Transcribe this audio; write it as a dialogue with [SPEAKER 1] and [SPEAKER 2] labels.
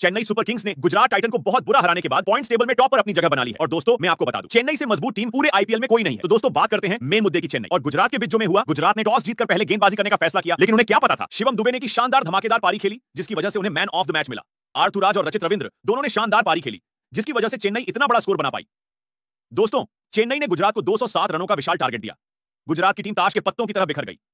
[SPEAKER 1] Chennai super Kings ने Gujarat Titan को बहुत बुरा हराने के बाद पॉइंट्स टेबल में टॉप पर अपनी जगह बना ली है और दोस्तों मैं आपको बता दूं चेन्नई से मजबूत टीम पूरे आईपीएल में कोई नहीं है तो दोस्तों बात करते हैं मेन मुद्दे की चेन्नई और गुजरात के बीच जो में हुआ गुजरात ने टॉस जीतकर पहले गेंदबाजी करने का फैसला किया लेकिन उन्हें क्या पता था शिवम दुबे ने की शानदार धमाकेदार पारी खेली जिसकी वजह से उन्हें मैन ऑफ द मैच मिला राज और रचित रविंद्र दोनों ने शानदार पारी खेली जिसकी वजह से चेन्नई इतना बड़ा स्कोर बना पाई दोस्तों चेन्नई ने गुजरात को दो रनों का विशाल टारगेट दिया गुजरात की टीम ताश के पत्तों की तरह बिखर गई